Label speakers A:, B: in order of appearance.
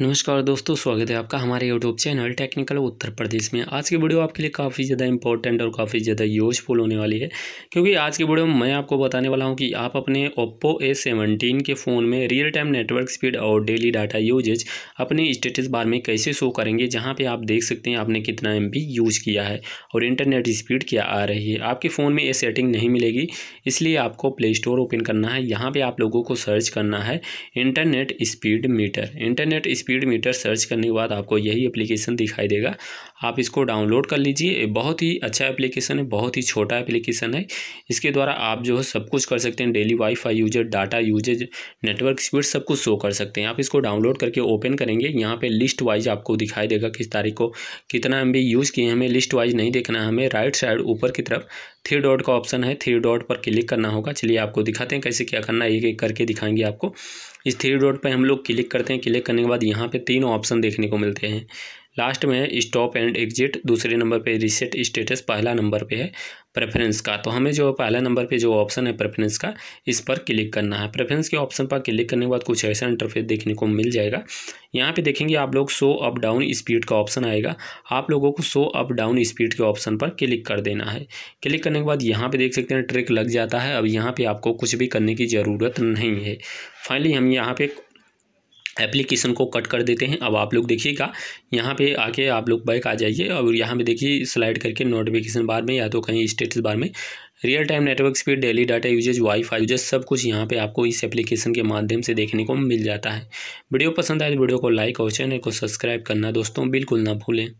A: नमस्कार दोस्तों स्वागत है आपका हमारे YouTube channel technical Uttar Pradesh में आज की वीडियो आपके लिए काफ़ी ज़्यादा इंपॉर्टेंट और काफ़ी ज़्यादा यूजफुल होने वाली है क्योंकि आज की वीडियो में मैं आपको बताने वाला हूं कि आप अपने ओप्पो ए सेवनटीन के फ़ोन में रियल टाइम नेटवर्क स्पीड और डेली डाटा यूजेज अपने स्टेटस बार में कैसे शो करेंगे जहाँ पर आप देख सकते हैं आपने कितना एम यूज किया है और इंटरनेट स्पीड क्या आ रही है आपके फ़ोन में ये सेटिंग नहीं मिलेगी इसलिए आपको प्ले स्टोर ओपन करना है यहाँ पर आप लोगों को सर्च करना है internet speed meter internet speed meter search करने के बाद आपको यही एप्लीकेशन दिखाई देगा आप इसको डाउनलोड कर लीजिए बहुत ही अच्छा एप्लीकेशन है बहुत ही छोटा एप्लीकेशन है इसके द्वारा आप जो है सब कुछ कर सकते हैं daily wifi user data usage network speed सब कुछ शो कर सकते हैं आप इसको डाउनलोड करके ओपन करेंगे यहाँ पे लिस्ट वाइज आपको दिखाई देगा किस तारीख को कितना एम यूज़ किए हमें लिस्ट वाइज नहीं देखना हमें राइट साइड ऊपर की तरफ थ्री डॉट का ऑप्शन है थ्री डॉट पर क्लिक करना होगा चलिए आपको दिखाते हैं कैसे क्या करना है एक एक करके दिखाएंगे आपको इस थ्री डॉट पर हम लोग क्लिक करते हैं क्लिक करने के बाद यहाँ पे तीन ऑप्शन देखने को मिलते हैं लास्ट में स्टॉप एंड एग्जिट दूसरे नंबर पे रिसेट स्टेटस पहला नंबर पे है प्रेफरेंस का तो हमें जो पहला नंबर पे जो ऑप्शन है प्रेफरेंस का इस पर क्लिक करना है प्रेफरेंस के ऑप्शन पर क्लिक करने के बाद कुछ ऐसा इंटरफेस देखने को मिल जाएगा यहाँ पे देखेंगे आप लोग शो अप डाउन स्पीड का ऑप्शन आएगा आप लोगों को शो अप डाउन स्पीड के ऑप्शन पर क्लिक कर देना है क्लिक करने के बाद यहाँ पर देख सकते हैं ट्रिक लग जाता है अब यहाँ पर आपको कुछ भी करने की ज़रूरत नहीं है फाइनली हम यहाँ पे एप्लीकेशन को कट कर देते हैं अब आप लोग देखिएगा यहाँ पे आके आप लोग बैक आ जाइए और यहाँ पे देखिए स्लाइड करके नोटिफिकेशन बार में या तो कहीं स्टेटस बार में real time network speed daily data usage wifi usage सब कुछ यहाँ पे आपको इस एप्लीकेशन के माध्यम से देखने को मिल जाता है वीडियो पसंद आए तो वीडियो को लाइक और चैनल को सब्सक्राइब करना दोस्तों बिल्कुल ना भूलें